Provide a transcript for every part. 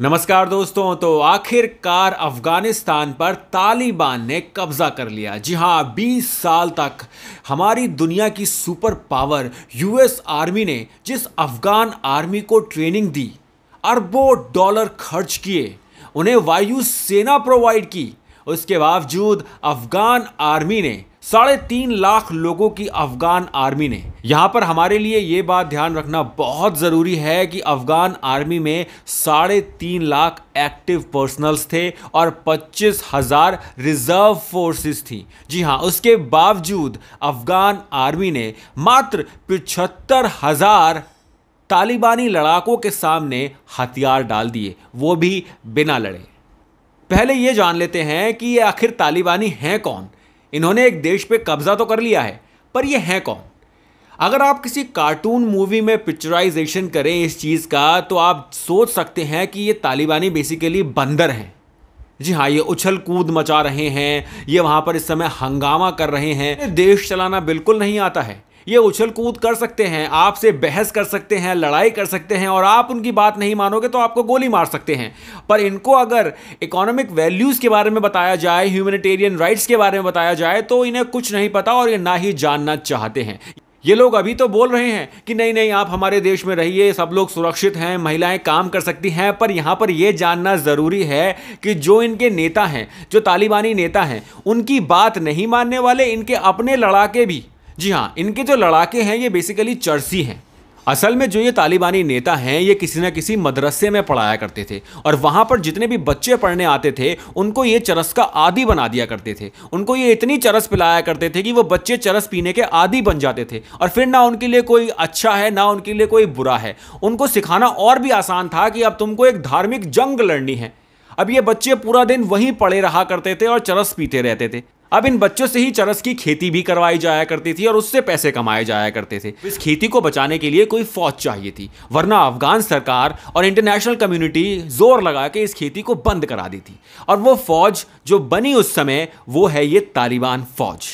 नमस्कार दोस्तों तो आखिरकार अफगानिस्तान पर तालिबान ने कब्जा कर लिया जी हाँ 20 साल तक हमारी दुनिया की सुपर पावर यूएस आर्मी ने जिस अफगान आर्मी को ट्रेनिंग दी अरबों डॉलर खर्च किए उन्हें वायु सेना प्रोवाइड की उसके बावजूद अफगान आर्मी ने साढ़े तीन लाख लोगों की अफगान आर्मी ने यहाँ पर हमारे लिए ये बात ध्यान रखना बहुत ज़रूरी है कि अफगान आर्मी में साढ़े तीन लाख एक्टिव पर्सनल्स थे और पच्चीस हज़ार रिजर्व फोर्सेस थी जी हाँ उसके बावजूद अफगान आर्मी ने मात्र पिछहत्तर हज़ार तालिबानी लड़ाकों के सामने हथियार डाल दिए वो भी बिना लड़े पहले ये जान लेते हैं कि ये आखिर तालिबानी हैं कौन इन्होंने एक देश पे कब्जा तो कर लिया है पर ये हैं कौन अगर आप किसी कार्टून मूवी में पिक्चराइजेशन करें इस चीज़ का तो आप सोच सकते हैं कि ये तालिबानी बेसिकली बंदर हैं जी हाँ ये उछल कूद मचा रहे हैं ये वहाँ पर इस समय हंगामा कर रहे हैं देश चलाना बिल्कुल नहीं आता है ये उछल कूद कर सकते हैं आपसे बहस कर सकते हैं लड़ाई कर सकते हैं और आप उनकी बात नहीं मानोगे तो आपको गोली मार सकते हैं पर इनको अगर इकोनॉमिक वैल्यूज़ के बारे में बताया जाए ह्यूमनिटेरियन राइट्स के बारे में बताया जाए तो इन्हें कुछ नहीं पता और ये ना ही जानना चाहते हैं ये लोग अभी तो बोल रहे हैं कि नहीं नहीं आप हमारे देश में रहिए सब लोग सुरक्षित हैं महिलाएं काम कर सकती हैं पर यहाँ पर यह जानना ज़रूरी है कि जो इनके नेता हैं जो तालिबानी नेता हैं उनकी बात नहीं मानने वाले इनके अपने लड़ाके भी जी हाँ इनके जो लड़ाके हैं ये बेसिकली चर्सी हैं असल में जो ये तालिबानी नेता हैं ये किसी न किसी मदरसे में पढ़ाया करते थे और वहाँ पर जितने भी बच्चे पढ़ने आते थे उनको ये चरस का आदि बना दिया करते थे उनको ये इतनी चरस पिलाया करते थे कि वो बच्चे चरस पीने के आदि बन जाते थे और फिर ना उनके लिए कोई अच्छा है ना उनके लिए कोई बुरा है उनको सिखाना और भी आसान था कि अब तुमको एक धार्मिक जंग लड़नी है अब ये बच्चे पूरा दिन वहीं पड़े रहा करते थे और चरस पीते रहते थे अब इन बच्चों से ही चरस की खेती भी करवाई जाया करती थी और उससे पैसे कमाए जाया करते थे इस खेती को बचाने के लिए कोई फौज चाहिए थी वरना अफगान सरकार और इंटरनेशनल कम्युनिटी जोर लगा के इस खेती को बंद करा दी थी और वो फौज जो बनी उस समय वो है ये तालिबान फौज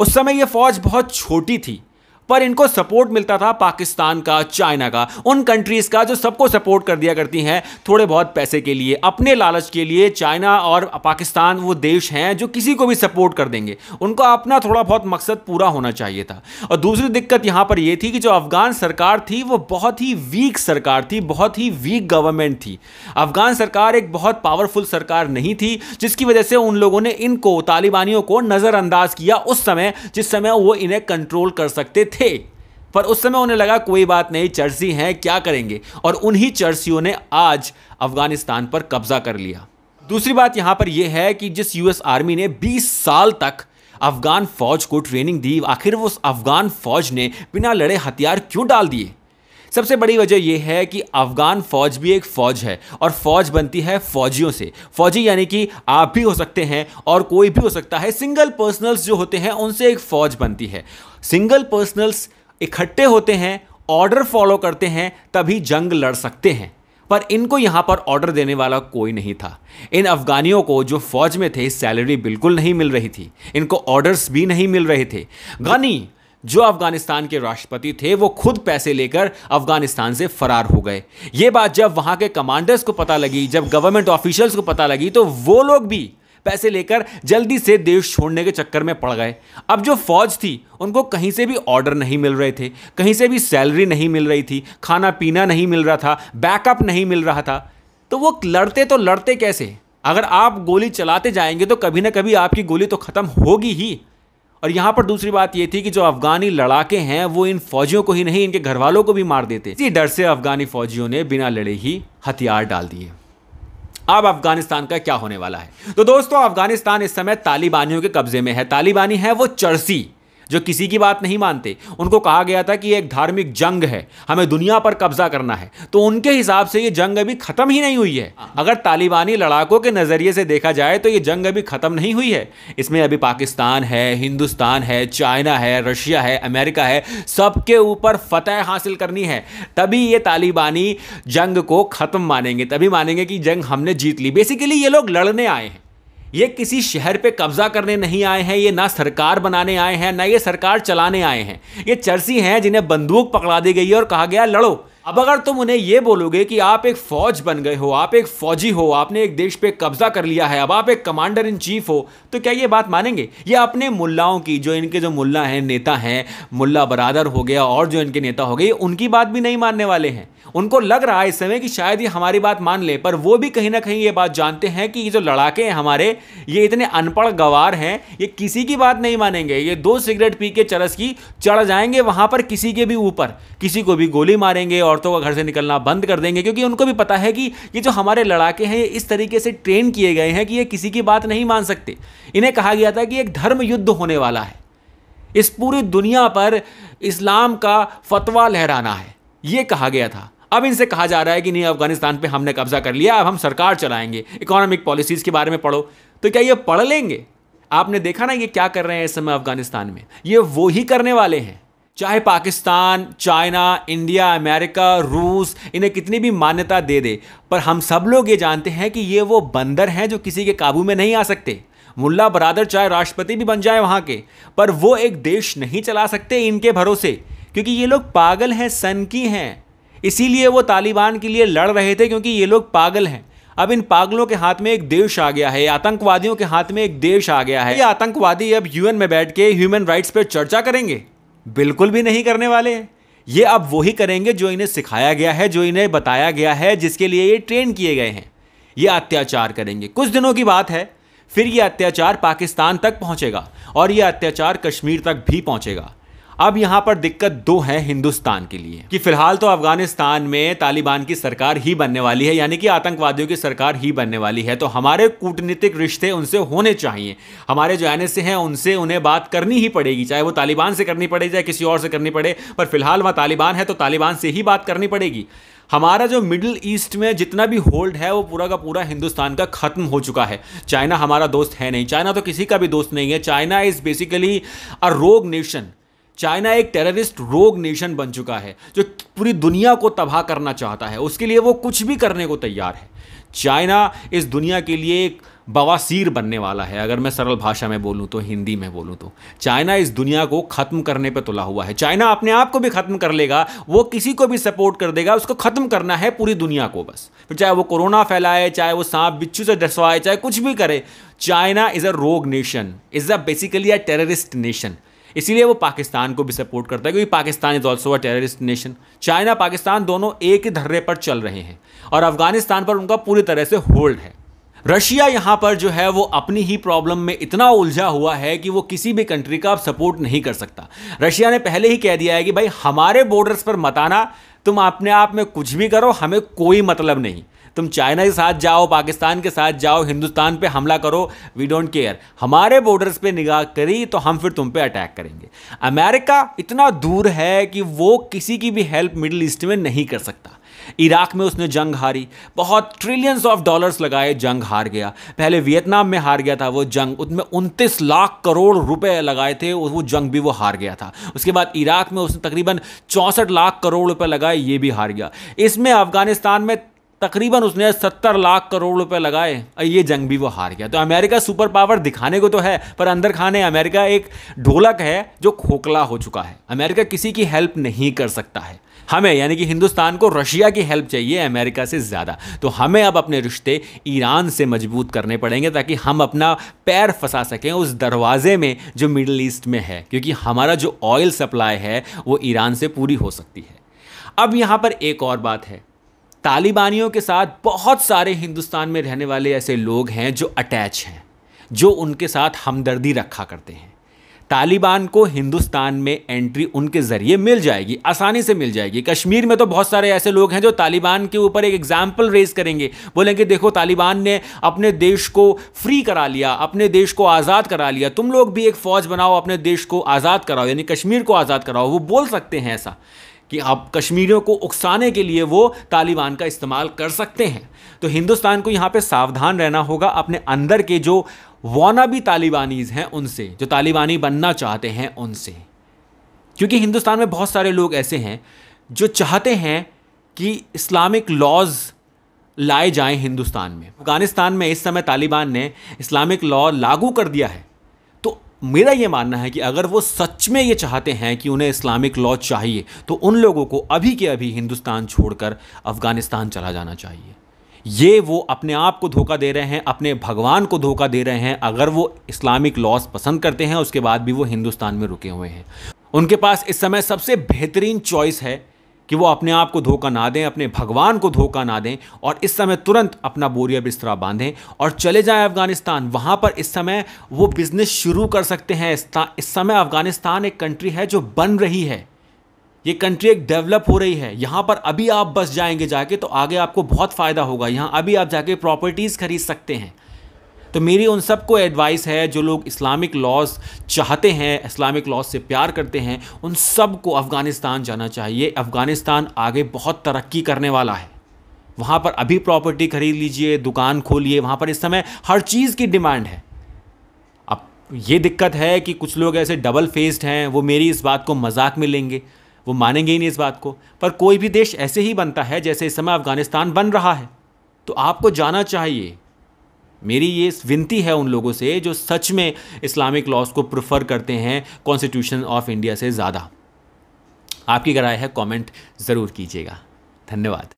उस समय ये फौज बहुत छोटी थी पर इनको सपोर्ट मिलता था पाकिस्तान का चाइना का उन कंट्रीज का जो सबको सपोर्ट कर दिया करती हैं थोड़े बहुत पैसे के लिए अपने लालच के लिए चाइना और पाकिस्तान वो देश हैं जो किसी को भी सपोर्ट कर देंगे उनको अपना थोड़ा बहुत मकसद पूरा होना चाहिए था और दूसरी दिक्कत यहाँ पर यह थी कि जो अफगान सरकार थी वो बहुत ही वीक सरकार थी बहुत ही वीक गवर्नमेंट थी अफगान सरकार एक बहुत पावरफुल सरकार नहीं थी जिसकी वजह से उन लोगों ने इनको तालिबानियों को नज़रअंदाज किया उस समय जिस समय वो इन्हें कंट्रोल कर सकते थे पर उस समय उन्हें लगा कोई बात नहीं चर्सी हैं क्या करेंगे और उन्हीं चर्सियों ने आज अफगानिस्तान पर कब्जा कर लिया दूसरी बात यहां पर यह है कि जिस यूएस आर्मी ने 20 साल तक अफगान फौज को ट्रेनिंग दी आखिर वो उस अफगान फौज ने बिना लड़े हथियार क्यों डाल दिए सबसे बड़ी वजह यह है कि अफगान फौज भी एक फौज है और फौज बनती है फौजियों से फौजी यानी कि आप भी हो सकते हैं और कोई भी हो सकता है सिंगल पर्सनल्स जो होते हैं उनसे एक फौज बनती है सिंगल पर्सनल्स इकट्ठे होते हैं ऑर्डर फॉलो करते हैं तभी जंग लड़ सकते हैं पर इनको यहाँ पर ऑर्डर देने वाला कोई नहीं था इन अफगानियों को जो फौज में थे सैलरी बिल्कुल नहीं मिल रही थी इनको ऑर्डर्स भी नहीं मिल रहे थे गनी जो अफगानिस्तान के राष्ट्रपति थे वो खुद पैसे लेकर अफगानिस्तान से फरार हो गए ये बात जब वहाँ के कमांडर्स को पता लगी जब गवर्नमेंट ऑफिशियल्स को पता लगी तो वो लोग भी पैसे लेकर जल्दी से देश छोड़ने के चक्कर में पड़ गए अब जो फौज थी उनको कहीं से भी ऑर्डर नहीं मिल रहे थे कहीं से भी सैलरी नहीं मिल रही थी खाना पीना नहीं मिल रहा था बैकअप नहीं मिल रहा था तो वो लड़ते तो लड़ते कैसे अगर आप गोली चलाते जाएंगे तो कभी ना कभी आपकी गोली तो ख़त्म होगी ही और यहाँ पर दूसरी बात ये थी कि जो अफगानी लड़ाके हैं वो इन फौजियों को ही नहीं इनके घर वालों को भी मार देते इसी डर से अफगानी फौजियों ने बिना लड़े ही हथियार डाल दिए अब अफगानिस्तान का क्या होने वाला है तो दोस्तों अफगानिस्तान इस समय तालिबानियों के कब्जे में है तालिबानी है वो चर्सी जो किसी की बात नहीं मानते उनको कहा गया था कि एक धार्मिक जंग है हमें दुनिया पर कब्जा करना है तो उनके हिसाब से ये जंग अभी ख़त्म ही नहीं हुई है हाँ। अगर तालिबानी लड़ाकों के नज़रिए से देखा जाए तो ये जंग अभी ख़त्म नहीं हुई है इसमें अभी पाकिस्तान है हिंदुस्तान है चाइना है रशिया है अमेरिका है सबके ऊपर फतह हासिल करनी है तभी ये तालिबानी जंग को ख़त्म मानेंगे तभी मानेंगे कि जंग हमने जीत ली बेसिकली ये लोग लड़ने आए हैं ये किसी शहर पे कब्जा करने नहीं आए हैं ये ना सरकार बनाने आए हैं ना ये सरकार चलाने आए हैं ये चर्सी हैं जिन्हें बंदूक पकड़ा दी गई है और कहा गया लड़ो अब अगर तुम उन्हें ये बोलोगे कि आप एक फौज बन गए हो आप एक फौजी हो आपने एक देश पे कब्जा कर लिया है अब आप एक कमांडर इन चीफ हो तो क्या ये बात मानेंगे ये अपने मुल्लाओं की जो इनके जो मुल्ला हैं नेता हैं मुल्ला बरादर हो गया और जो इनके नेता हो गए उनकी बात भी नहीं मानने वाले हैं उनको लग रहा है इस समय कि शायद ये हमारी बात मान ले पर वो भी कहीं ना कहीं ये बात जानते हैं कि ये जो लड़ाके हैं हमारे ये इतने अनपढ़ गवार हैं ये किसी की बात नहीं मानेंगे ये दो सिगरेट पी के चरस की चढ़ जाएंगे वहाँ पर किसी के भी ऊपर किसी को भी गोली मारेंगे और औरतों का घर से निकलना बंद कर देंगे क्योंकि उनको भी पता है कि ये जो हमारे लड़ाके हैं इस तरीके से ट्रेन किए गए हैं कि ये किसी की बात नहीं मान सकते इन्हें कहा गया था कि एक धर्म युद्ध होने वाला है इस पूरी दुनिया पर इस्लाम का फतवा लहराना है ये कहा गया था अब इनसे कहा जा रहा है कि नहीं अफगानिस्तान पे हमने कब्जा कर लिया अब हम सरकार चलाएंगे इकोनॉमिक पॉलिसीज़ के बारे में पढ़ो तो क्या ये पढ़ लेंगे आपने देखा ना ये क्या कर रहे हैं इस समय अफगानिस्तान में ये वो ही करने वाले हैं चाहे पाकिस्तान चाइना इंडिया अमेरिका रूस इन्हें कितनी भी मान्यता दे दे पर हम सब लोग ये जानते हैं कि ये वो बंदर हैं जो किसी के काबू में नहीं आ सकते मुल्ला बरादर चाहे राष्ट्रपति भी बन जाए वहाँ के पर वो एक देश नहीं चला सकते इनके भरोसे क्योंकि ये लोग पागल हैं सन की हैं इसीलिए वो तालिबान के लिए लड़ रहे थे क्योंकि ये लोग पागल हैं अब इन पागलों के हाथ में एक देश आ गया है आतंकवादियों के हाथ में एक देश आ गया है ये आतंकवादी अब यूएन में बैठ के ह्यूमन राइट्स पर चर्चा करेंगे बिल्कुल भी नहीं करने वाले ये अब वही करेंगे जो इन्हें सिखाया गया है जो इन्हें बताया गया है जिसके लिए ये ट्रेन किए गए हैं ये अत्याचार करेंगे कुछ दिनों की बात है फिर ये अत्याचार पाकिस्तान तक पहुंचेगा और ये अत्याचार कश्मीर तक भी पहुंचेगा अब यहाँ पर दिक्कत दो है हिंदुस्तान के लिए कि फिलहाल तो अफगानिस्तान में तालिबान की सरकार ही बनने वाली है यानी कि आतंकवादियों की सरकार ही बनने वाली है तो हमारे कूटनीतिक रिश्ते उनसे होने चाहिए हमारे जो एन हैं उनसे उन्हें बात करनी ही पड़ेगी चाहे वो तालिबान से करनी पड़े चाहे किसी और से करनी पड़े पर फिलहाल वहाँ तालिबान है तो तालिबान से ही बात करनी पड़ेगी हमारा जो मिडिल ईस्ट में जितना भी होल्ड है वो पूरा का पूरा हिंदुस्तान का खत्म हो चुका है चाइना हमारा दोस्त है नहीं चाइना तो किसी का भी दोस्त नहीं है China is basically a rogue nation China एक टेररिस्ट रोग नेशन बन चुका है जो पूरी दुनिया को तबाह करना चाहता है उसके लिए वो कुछ भी करने को तैयार है चाइना इस दुनिया के लिए एक बवासीर बनने वाला है अगर मैं सरल भाषा में बोलूँ तो हिंदी में बोलूँ तो चाइना इस दुनिया को ख़त्म करने पर तुला हुआ है चाइना अपने आप को भी ख़त्म कर लेगा वो किसी को भी सपोर्ट कर देगा उसको ख़त्म करना है पूरी दुनिया को बस फिर चाहे वो कोरोना फैलाए चाहे वो सांप बिच्छू से डसवाए चाहे कुछ भी करे China is a rogue nation is a basically a terrorist nation इसीलिए वो पाकिस्तान को भी सपोर्ट करता है क्योंकि Pakistan is also a terrorist nation China Pakistan दोनों एक ही धर्रे पर चल रहे हैं और अफगानिस्तान पर उनका पूरी तरह से होल्ड है रशिया यहाँ पर जो है वो अपनी ही प्रॉब्लम में इतना उलझा हुआ है कि वो किसी भी कंट्री का अब सपोर्ट नहीं कर सकता रशिया ने पहले ही कह दिया है कि भाई हमारे बॉर्डर्स पर मत आना तुम अपने आप में कुछ भी करो हमें कोई मतलब नहीं तुम चाइना के साथ जाओ पाकिस्तान के साथ जाओ हिंदुस्तान पे हमला करो वी डोंट केयर हमारे बॉर्डर्स पे निगाह करी तो हम फिर तुम पे अटैक करेंगे अमेरिका इतना दूर है कि वो किसी की भी हेल्प मिडिल ईस्ट में नहीं कर सकता इराक में उसने जंग हारी बहुत ट्रिलियंस ऑफ डॉलर्स लगाए जंग हार गया पहले वियतनाम में हार गया था वो जंग उसमें उनतीस लाख करोड़ रुपए लगाए थे वो जंग भी वो हार गया था उसके बाद इराक में उसने तकरीबन चौंसठ लाख करोड़ रुपए लगाए ये भी हार गया इसमें अफगानिस्तान में तकरीबन उसने सत्तर लाख करोड़ रुपए लगाए और ये जंग भी वो हार गया तो अमेरिका सुपर पावर दिखाने को तो है पर अंदर खाने अमेरिका एक ढोलक है जो खोखला हो चुका है अमेरिका किसी की हेल्प नहीं कर सकता है हमें यानी कि हिंदुस्तान को रशिया की हेल्प चाहिए अमेरिका से ज़्यादा तो हमें अब अपने रिश्ते ईरान से मजबूत करने पड़ेंगे ताकि हम अपना पैर फंसा सकें उस दरवाजे में जो मिडल ईस्ट में है क्योंकि हमारा जो ऑयल सप्लाई है वो ईरान से पूरी हो सकती है अब यहाँ पर एक और बात है तालिबानियों के साथ बहुत सारे हिंदुस्तान में रहने वाले ऐसे लोग हैं जो अटैच हैं जो उनके साथ हमदर्दी रखा करते हैं तालिबान को हिंदुस्तान में एंट्री उनके ज़रिए मिल जाएगी आसानी से मिल जाएगी कश्मीर में तो बहुत सारे ऐसे लोग हैं जो तालिबान के ऊपर एक एग्जाम्पल रेज करेंगे बोलेंगे देखो तालिबान ने अपने देश को फ्री करा लिया अपने देश को आज़ाद करा लिया तुम लोग भी एक फ़ौज बनाओ अपने देश को आज़ाद कराओ यानी कश्मीर को आज़ाद कराओ वो बोल सकते हैं ऐसा कि आप कश्मीरियों को उकसाने के लिए वो तालिबान का इस्तेमाल कर सकते हैं तो हिंदुस्तान को यहाँ पे सावधान रहना होगा अपने अंदर के जो वाना भी तालिबानीज़ हैं उनसे जो तालिबानी बनना चाहते हैं उनसे क्योंकि हिंदुस्तान में बहुत सारे लोग ऐसे हैं जो चाहते हैं कि इस्लामिक लॉज़ लाए जाएं हिंदुस्तान में अफ़गानिस्तान में इस समय तालिबान ने इस्लामिक लॉ लागू कर दिया है मेरा ये मानना है कि अगर वो सच में ये चाहते हैं कि उन्हें इस्लामिक लॉ चाहिए तो उन लोगों को अभी के अभी हिंदुस्तान छोड़कर अफ़गानिस्तान चला जाना चाहिए ये वो अपने आप को धोखा दे रहे हैं अपने भगवान को धोखा दे रहे हैं अगर वो इस्लामिक लॉस पसंद करते हैं उसके बाद भी वो हिंदुस्तान में रुके हुए हैं उनके पास इस समय सबसे बेहतरीन चॉइस है कि वो अपने आप को धोखा ना दें अपने भगवान को धोखा ना दें और इस समय तुरंत अपना बोरिया बिस्तरा बांधें और चले जाएं अफगानिस्तान वहाँ पर इस समय वो बिज़नेस शुरू कर सकते हैं इस समय अफगानिस्तान एक कंट्री है जो बन रही है ये कंट्री एक डेवलप हो रही है यहाँ पर अभी आप बस जाएंगे जाके तो आगे आपको बहुत फ़ायदा होगा यहाँ अभी आप जाके प्रॉपर्टीज़ खरीद सकते हैं तो मेरी उन सबको एडवाइस है जो लोग इस्लामिक लॉज चाहते हैं इस्लामिक लॉज से प्यार करते हैं उन सबको अफ़गानिस्तान जाना चाहिए अफ़गानिस्तान आगे बहुत तरक्की करने वाला है वहाँ पर अभी प्रॉपर्टी खरीद लीजिए दुकान खोलिए वहाँ पर इस समय हर चीज़ की डिमांड है अब ये दिक्कत है कि कुछ लोग ऐसे डबल फेस्ड हैं वो मेरी इस बात को मजाक में लेंगे वो मानेंगे ही नहीं इस बात को पर कोई भी देश ऐसे ही बनता है जैसे इस समय अफ़गानिस्तान बन रहा है तो आपको जाना चाहिए मेरी ये विनती है उन लोगों से जो सच में इस्लामिक लॉज को प्रेफर करते हैं कॉन्स्टिट्यूशन ऑफ इंडिया से ज़्यादा आपकी राय है कमेंट ज़रूर कीजिएगा धन्यवाद